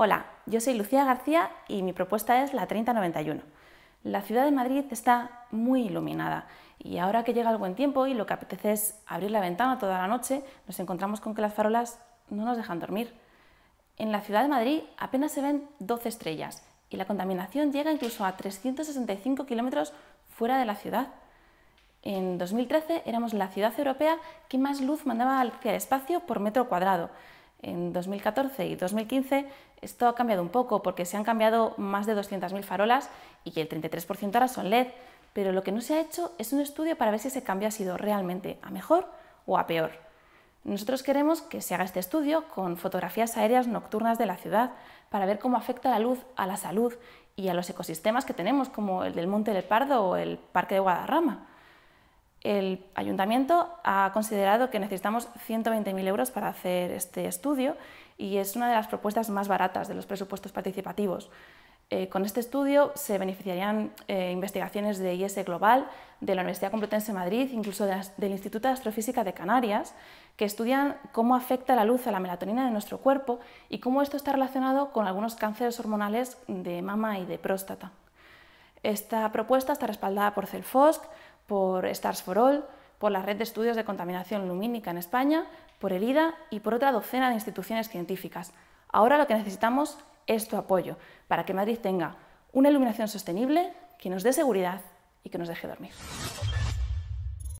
Hola, yo soy Lucía García y mi propuesta es la 3091. La ciudad de Madrid está muy iluminada y ahora que llega el buen tiempo y lo que apetece es abrir la ventana toda la noche, nos encontramos con que las farolas no nos dejan dormir. En la ciudad de Madrid apenas se ven 12 estrellas y la contaminación llega incluso a 365 kilómetros fuera de la ciudad. En 2013 éramos la ciudad europea que más luz mandaba al el espacio por metro cuadrado en 2014 y 2015 esto ha cambiado un poco porque se han cambiado más de 200.000 farolas y el 33% ahora son LED, pero lo que no se ha hecho es un estudio para ver si ese cambio ha sido realmente a mejor o a peor. Nosotros queremos que se haga este estudio con fotografías aéreas nocturnas de la ciudad para ver cómo afecta la luz a la salud y a los ecosistemas que tenemos, como el del Monte del Pardo o el Parque de Guadarrama el ayuntamiento ha considerado que necesitamos 120.000 euros para hacer este estudio y es una de las propuestas más baratas de los presupuestos participativos. Eh, con este estudio se beneficiarían eh, investigaciones de IS Global, de la Universidad Complutense de Madrid, incluso del Instituto de Astrofísica de Canarias, que estudian cómo afecta la luz a la melatonina de nuestro cuerpo y cómo esto está relacionado con algunos cánceres hormonales de mama y de próstata. Esta propuesta está respaldada por CELFOSC, por Stars for All, por la Red de Estudios de Contaminación Lumínica en España, por el IDA y por otra docena de instituciones científicas. Ahora lo que necesitamos es tu apoyo para que Madrid tenga una iluminación sostenible que nos dé seguridad y que nos deje dormir.